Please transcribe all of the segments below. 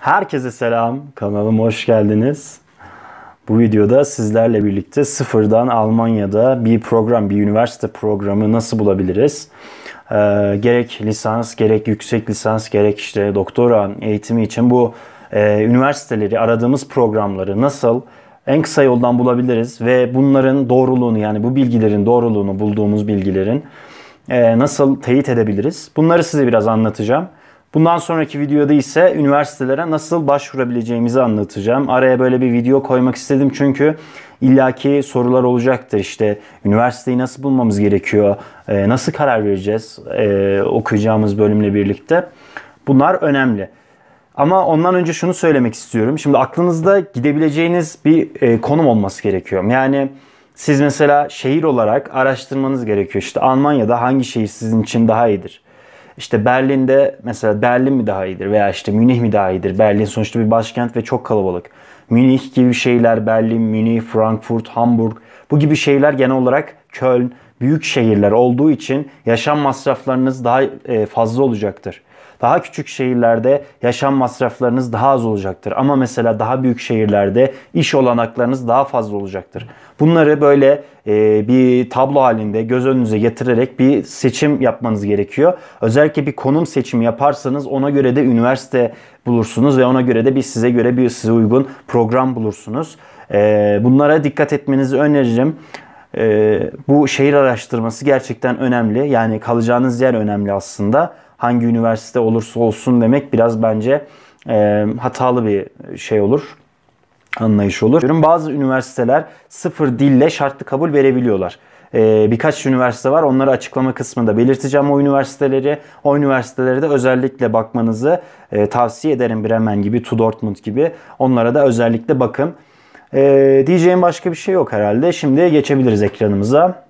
Herkese selam. Kanalıma hoş geldiniz. Bu videoda sizlerle birlikte sıfırdan Almanya'da bir program, bir üniversite programı nasıl bulabiliriz? Ee, gerek lisans, gerek yüksek lisans, gerek işte doktora eğitimi için bu e, üniversiteleri, aradığımız programları nasıl en kısa yoldan bulabiliriz ve bunların doğruluğunu yani bu bilgilerin doğruluğunu bulduğumuz bilgilerin e, nasıl teyit edebiliriz? Bunları size biraz anlatacağım. Bundan sonraki videoda ise üniversitelere nasıl başvurabileceğimizi anlatacağım. Araya böyle bir video koymak istedim çünkü illaki sorular olacaktır. İşte üniversiteyi nasıl bulmamız gerekiyor, ee, nasıl karar vereceğiz ee, okuyacağımız bölümle birlikte. Bunlar önemli. Ama ondan önce şunu söylemek istiyorum. Şimdi aklınızda gidebileceğiniz bir e, konum olması gerekiyor. Yani siz mesela şehir olarak araştırmanız gerekiyor. İşte Almanya'da hangi şehir sizin için daha iyidir? İşte Berlin'de mesela Berlin mi daha iyidir veya işte Münih mi daha iyidir? Berlin sonuçta bir başkent ve çok kalabalık. Münih gibi şehirler, Berlin, Münih, Frankfurt, Hamburg bu gibi şehirler genel olarak Köln büyük şehirler olduğu için yaşam masraflarınız daha e, fazla olacaktır. Daha küçük şehirlerde yaşam masraflarınız daha az olacaktır. Ama mesela daha büyük şehirlerde iş olanaklarınız daha fazla olacaktır. Bunları böyle e, bir tablo halinde göz önünüze getirerek bir seçim yapmanız gerekiyor. Özellikle bir konum seçimi yaparsanız ona göre de üniversite bulursunuz ve ona göre de bir size göre bir size uygun program bulursunuz. E, bunlara dikkat etmenizi öneririm. E, bu şehir araştırması gerçekten önemli. Yani kalacağınız yer önemli aslında hangi üniversite olursa olsun demek biraz bence e, hatalı bir şey olur anlayış olur. Bazı üniversiteler sıfır dille şartlı kabul verebiliyorlar. Ee, birkaç üniversite var. Onları açıklama kısmında belirteceğim o üniversiteleri. O üniversitelere de özellikle bakmanızı e, tavsiye ederim. Bremen gibi, TU Dortmund gibi. Onlara da özellikle bakın. Ee, diyeceğim başka bir şey yok herhalde. Şimdi geçebiliriz ekranımıza.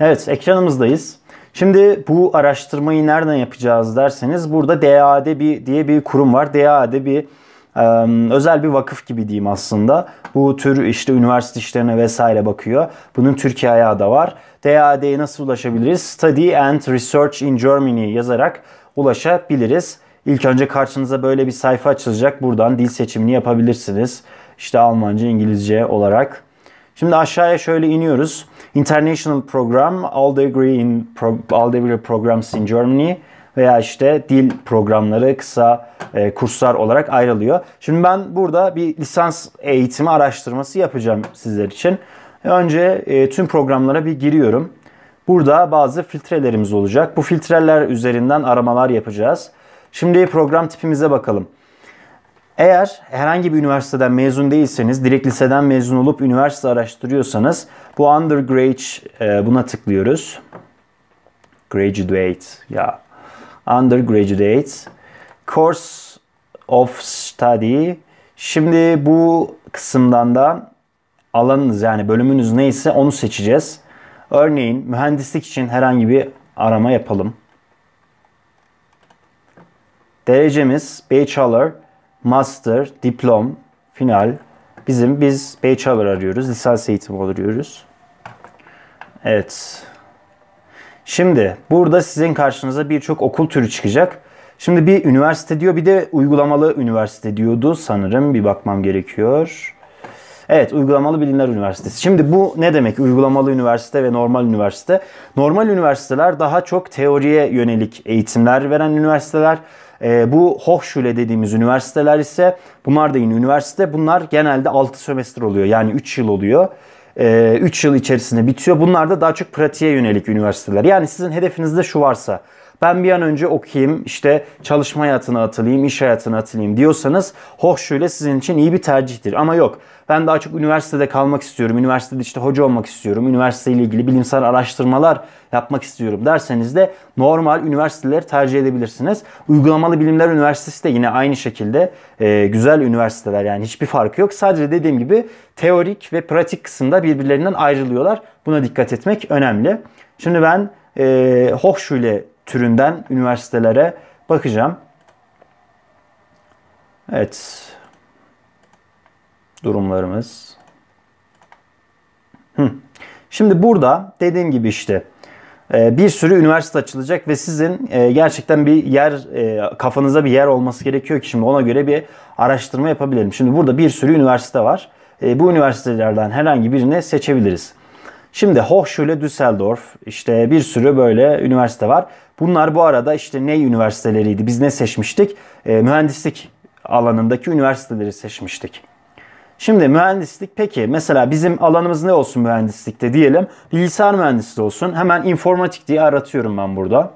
Evet ekranımızdayız. Şimdi bu araştırmayı nereden yapacağız derseniz burada DAD bir diye bir kurum var. DAD bir özel bir vakıf gibi diyeyim aslında. Bu tür işte üniversite işlerine vesaire bakıyor. Bunun Türkiye ayağı da var. DAD'ye nasıl ulaşabiliriz? Study and Research in Germany yazarak ulaşabiliriz. İlk önce karşınıza böyle bir sayfa açılacak. Buradan dil seçimini yapabilirsiniz. İşte Almanca, İngilizce olarak. Şimdi aşağıya şöyle iniyoruz. International Program, All Degree in Pro All Degree Programs in Germany veya işte dil programları kısa e, kurslar olarak ayrılıyor. Şimdi ben burada bir lisans eğitimi araştırması yapacağım sizler için. Önce e, tüm programlara bir giriyorum. Burada bazı filtrelerimiz olacak. Bu filtreler üzerinden aramalar yapacağız. Şimdi program tipimize bakalım. Eğer herhangi bir üniversiteden mezun değilseniz, direkt liseden mezun olup üniversite araştırıyorsanız bu undergraduate buna tıklıyoruz. Graduate ya. Undergraduate course of study. Şimdi bu kısımdan da alanınız yani bölümünüz neyse onu seçeceğiz. Örneğin mühendislik için herhangi bir arama yapalım. Derecemiz bachelor master, diplom, final. Bizim biz bachelor arıyoruz. Lisans eğitimi alıyoruz. Evet. Şimdi burada sizin karşınıza birçok okul türü çıkacak. Şimdi bir üniversite diyor bir de uygulamalı üniversite diyordu sanırım. Bir bakmam gerekiyor. Evet Uygulamalı Bilimler Üniversitesi. Şimdi bu ne demek uygulamalı üniversite ve normal üniversite? Normal üniversiteler daha çok teoriye yönelik eğitimler veren üniversiteler. E, bu Hochschule dediğimiz üniversiteler ise bunlar da yine üniversite. Bunlar genelde 6 sömestr oluyor. Yani 3 yıl oluyor. 3 ee, yıl içerisinde bitiyor. Bunlar da daha çok pratiğe yönelik üniversiteler. Yani sizin hedefinizde şu varsa ben bir an önce okuyayım, işte çalışma hayatına atılayım, iş hayatına atılayım diyorsanız hoşşuyla oh, sizin için iyi bir tercihtir. Ama yok ben daha çok üniversitede kalmak istiyorum, üniversitede işte hoca olmak istiyorum, üniversiteyle ilgili bilimsel araştırmalar yapmak istiyorum derseniz de normal üniversiteleri tercih edebilirsiniz. Uygulamalı Bilimler Üniversitesi de yine aynı şekilde e, güzel üniversiteler yani hiçbir farkı yok. Sadece dediğim gibi teorik ve pratik kısımda birbirlerinden ayrılıyorlar. Buna dikkat etmek önemli. Şimdi ben e, Hochschule oh, türünden üniversitelere bakacağım. Evet. Durumlarımız. Şimdi burada dediğim gibi işte e, bir sürü üniversite açılacak ve sizin e, gerçekten bir yer e, kafanıza bir yer olması gerekiyor ki şimdi ona göre bir araştırma yapabilirim. Şimdi burada bir sürü üniversite var. Bu üniversitelerden herhangi birini seçebiliriz. Şimdi Hochschule Düsseldorf işte bir sürü böyle üniversite var. Bunlar bu arada işte ne üniversiteleriydi? Biz ne seçmiştik? E, mühendislik alanındaki üniversiteleri seçmiştik. Şimdi mühendislik peki mesela bizim alanımız ne olsun mühendislikte diyelim. Bilgisayar mühendisliği olsun. Hemen informatik diye aratıyorum ben burada.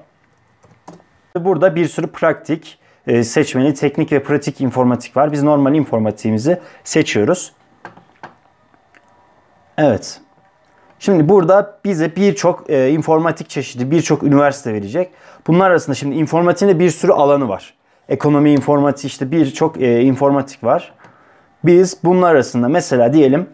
Burada bir sürü praktik e, seçmeli teknik ve pratik informatik var. Biz normal informatiğimizi seçiyoruz. Evet. Şimdi burada bize birçok e, informatik çeşidi, birçok üniversite verecek. Bunlar arasında şimdi informatiğin de bir sürü alanı var. Ekonomi informatiği işte birçok e, informatik var. Biz bunlar arasında mesela diyelim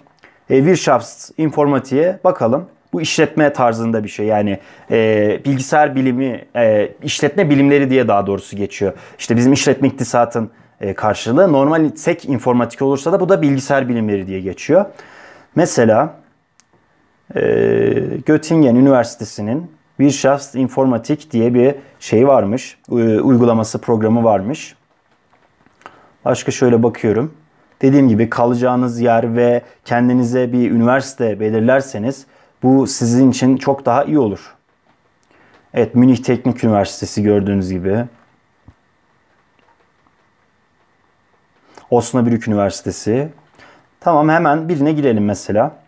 e, Wirtschaftsinformatik'e bakalım. Bu işletme tarzında bir şey yani e, bilgisayar bilimi, e, işletme bilimleri diye daha doğrusu geçiyor. İşte bizim işletme iktisatın e, karşılığı normal sek informatik olursa da bu da bilgisayar bilimleri diye geçiyor. Mesela ee, Göttingen Üniversitesi'nin informatik diye bir şey varmış. E, uygulaması programı varmış. Başka şöyle bakıyorum. Dediğim gibi kalacağınız yer ve kendinize bir üniversite belirlerseniz bu sizin için çok daha iyi olur. Evet Münih Teknik Üniversitesi gördüğünüz gibi. Osnabrück Üniversitesi. Tamam hemen birine girelim mesela.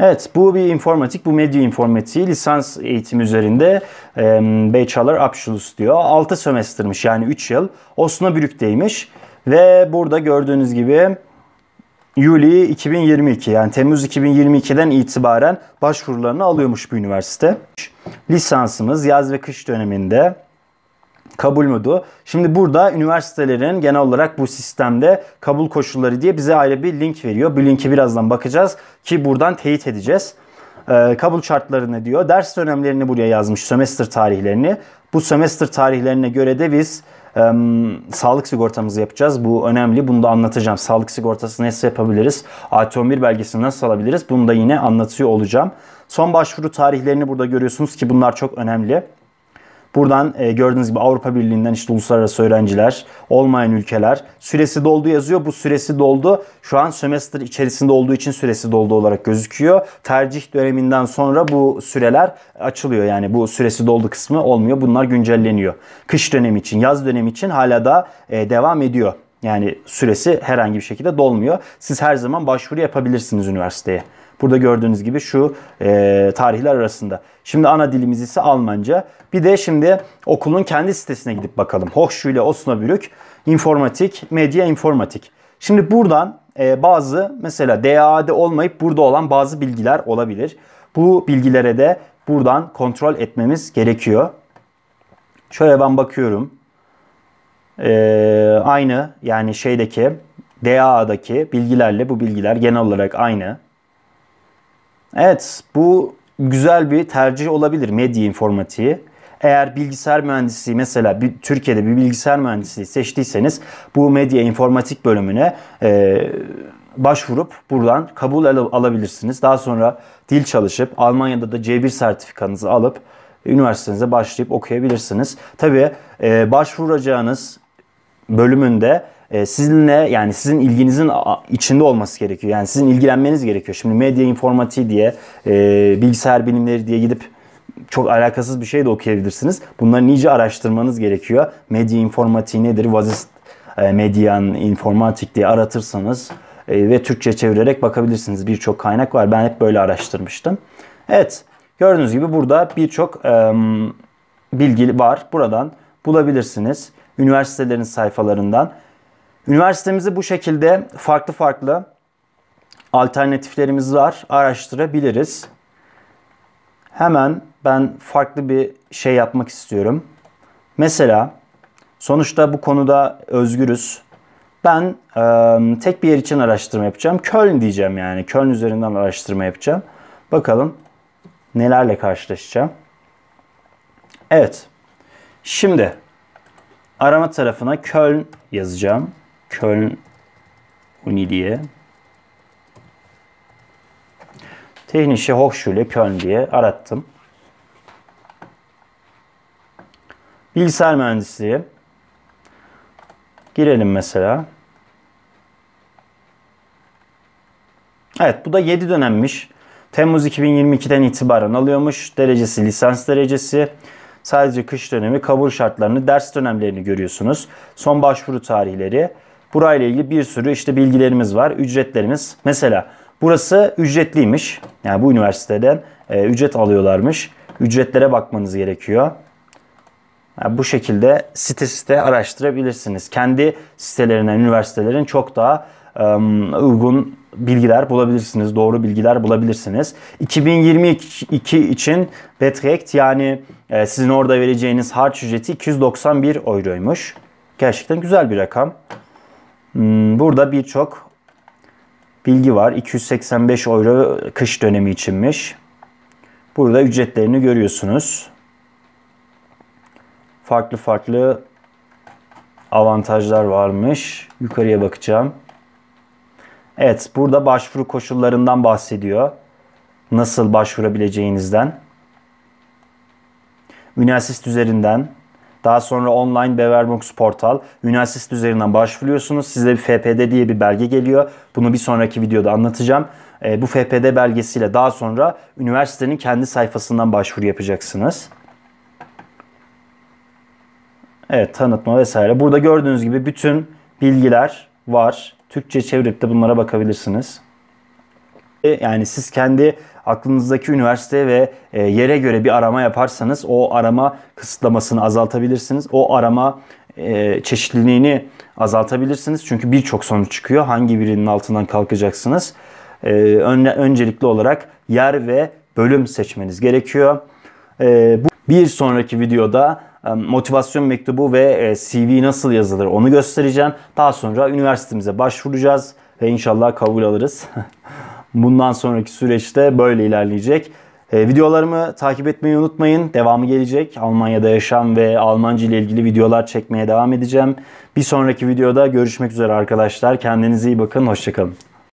Evet bu bir informatik, bu medya informatiği lisans eğitimi üzerinde e, Bachelor Abschluss diyor. 6 sömestrmiş yani 3 yıl. Osnabrück'teymiş ve burada gördüğünüz gibi Yuli 2022 yani Temmuz 2022'den itibaren başvurularını alıyormuş bu üniversite. Lisansımız yaz ve kış döneminde kabul modu. Şimdi burada üniversitelerin genel olarak bu sistemde kabul koşulları diye bize ayrı bir link veriyor. Bu linki birazdan bakacağız ki buradan teyit edeceğiz. Ee, kabul şartlarını diyor. Ders dönemlerini buraya yazmış. Sömestr tarihlerini. Bu sömestr tarihlerine göre de biz e, sağlık sigortamızı yapacağız. Bu önemli. Bunu da anlatacağım. Sağlık sigortası nasıl yapabiliriz? AT11 belgesini nasıl alabiliriz? Bunu da yine anlatıyor olacağım. Son başvuru tarihlerini burada görüyorsunuz ki bunlar çok önemli. Buradan e, gördüğünüz gibi Avrupa Birliği'nden işte uluslararası öğrenciler, olmayan ülkeler. Süresi doldu yazıyor. Bu süresi doldu. Şu an sömestr içerisinde olduğu için süresi doldu olarak gözüküyor. Tercih döneminden sonra bu süreler açılıyor. Yani bu süresi doldu kısmı olmuyor. Bunlar güncelleniyor. Kış dönemi için, yaz dönemi için hala da e, devam ediyor. Yani süresi herhangi bir şekilde dolmuyor. Siz her zaman başvuru yapabilirsiniz üniversiteye. Burada gördüğünüz gibi şu e, tarihler arasında. Şimdi ana dilimiz ise Almanca. Bir de şimdi okulun kendi sitesine gidip bakalım. Hochschule Osnabrück Informatik, Medya Informatik. Şimdi buradan e, bazı mesela DAAD olmayıp burada olan bazı bilgiler olabilir. Bu bilgilere de buradan kontrol etmemiz gerekiyor. Şöyle ben bakıyorum. Ee, aynı yani şeydeki DA'daki bilgilerle bu bilgiler genel olarak aynı. Evet bu güzel bir tercih olabilir medya informatiği. Eğer bilgisayar mühendisliği mesela bir, Türkiye'de bir bilgisayar mühendisliği seçtiyseniz bu medya informatik bölümüne e, başvurup buradan kabul al- alabilirsiniz. Daha sonra dil çalışıp Almanya'da da C1 sertifikanızı alıp üniversitenize başlayıp okuyabilirsiniz. Tabii e, başvuracağınız bölümünde ee, sizinle yani sizin ilginizin içinde olması gerekiyor. Yani sizin ilgilenmeniz gerekiyor. Şimdi medya informatiği diye, e, bilgisayar bilimleri diye gidip çok alakasız bir şey de okuyabilirsiniz. Bunları iyice araştırmanız gerekiyor. Medya informatiği nedir? Vazist e, medyan informatik diye aratırsanız e, ve Türkçe çevirerek bakabilirsiniz. Birçok kaynak var. Ben hep böyle araştırmıştım. Evet. Gördüğünüz gibi burada birçok bilgi var. Buradan bulabilirsiniz. Üniversitelerin sayfalarından Üniversitemizi bu şekilde farklı farklı alternatiflerimiz var. Araştırabiliriz. Hemen ben farklı bir şey yapmak istiyorum. Mesela sonuçta bu konuda özgürüz. Ben e, tek bir yer için araştırma yapacağım. Köln diyeceğim yani. Köln üzerinden araştırma yapacağım. Bakalım nelerle karşılaşacağım. Evet. Şimdi arama tarafına Köln yazacağım. Köln Uni diye. Technische Hochschule Köln diye arattım. Bilgisayar mühendisliği. Girelim mesela. Evet bu da 7 dönemmiş. Temmuz 2022'den itibaren alıyormuş. Derecesi lisans derecesi. Sadece kış dönemi kabul şartlarını, ders dönemlerini görüyorsunuz. Son başvuru tarihleri Burayla ilgili bir sürü işte bilgilerimiz var. Ücretlerimiz. Mesela burası ücretliymiş. Yani bu üniversiteden e, ücret alıyorlarmış. Ücretlere bakmanız gerekiyor. Yani bu şekilde site site araştırabilirsiniz. Kendi sitelerinden üniversitelerin çok daha um, uygun bilgiler bulabilirsiniz. Doğru bilgiler bulabilirsiniz. 2022 için Betrekt yani e, sizin orada vereceğiniz harç ücreti 291 euroymuş. Gerçekten güzel bir rakam. Hmm, burada birçok bilgi var. 285 euro kış dönemi içinmiş. Burada ücretlerini görüyorsunuz. Farklı farklı avantajlar varmış. Yukarıya bakacağım. Evet, burada başvuru koşullarından bahsediyor. Nasıl başvurabileceğinizden. Üniversite üzerinden daha sonra online Beverbox portal, Unisys üzerinden başvuruyorsunuz. Size bir FPD diye bir belge geliyor. Bunu bir sonraki videoda anlatacağım. E, bu FPD belgesiyle daha sonra üniversitenin kendi sayfasından başvuru yapacaksınız. Evet tanıtma vesaire. Burada gördüğünüz gibi bütün bilgiler var. Türkçe çevirip de bunlara bakabilirsiniz. Yani siz kendi aklınızdaki üniversite ve e, yere göre bir arama yaparsanız o arama kısıtlamasını azaltabilirsiniz. O arama e, çeşitliliğini azaltabilirsiniz. Çünkü birçok sonuç çıkıyor. Hangi birinin altından kalkacaksınız? E, öncelikli olarak yer ve bölüm seçmeniz gerekiyor. Bu bir sonraki videoda motivasyon mektubu ve CV nasıl yazılır onu göstereceğim. Daha sonra üniversitemize başvuracağız ve inşallah kabul alırız. bundan sonraki süreçte böyle ilerleyecek. E, videolarımı takip etmeyi unutmayın. Devamı gelecek. Almanya'da yaşam ve Almanca ile ilgili videolar çekmeye devam edeceğim. Bir sonraki videoda görüşmek üzere arkadaşlar. Kendinize iyi bakın. Hoşçakalın.